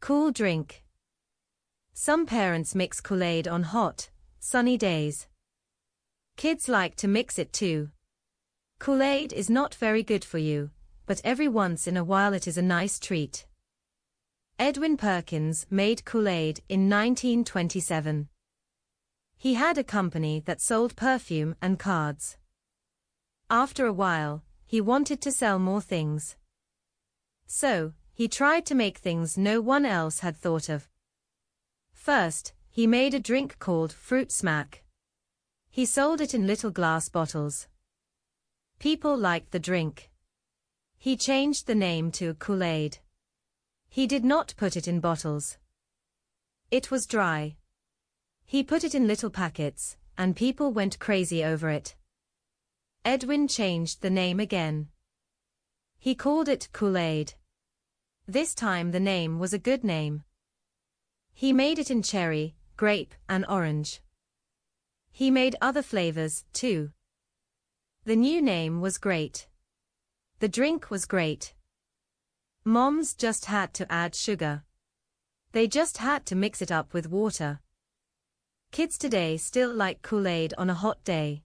Cool drink. Some parents mix Kool-Aid on hot, sunny days. Kids like to mix it too. Kool-Aid is not very good for you, but every once in a while it is a nice treat. Edwin Perkins made Kool-Aid in 1927. He had a company that sold perfume and cards. After a while, he wanted to sell more things. So, he tried to make things no one else had thought of. First, he made a drink called Fruit Smack. He sold it in little glass bottles. People liked the drink. He changed the name to Kool-Aid. He did not put it in bottles. It was dry. He put it in little packets, and people went crazy over it. Edwin changed the name again. He called it Kool-Aid. This time the name was a good name. He made it in cherry, grape, and orange. He made other flavors, too. The new name was great. The drink was great. Moms just had to add sugar. They just had to mix it up with water. Kids today still like Kool-Aid on a hot day.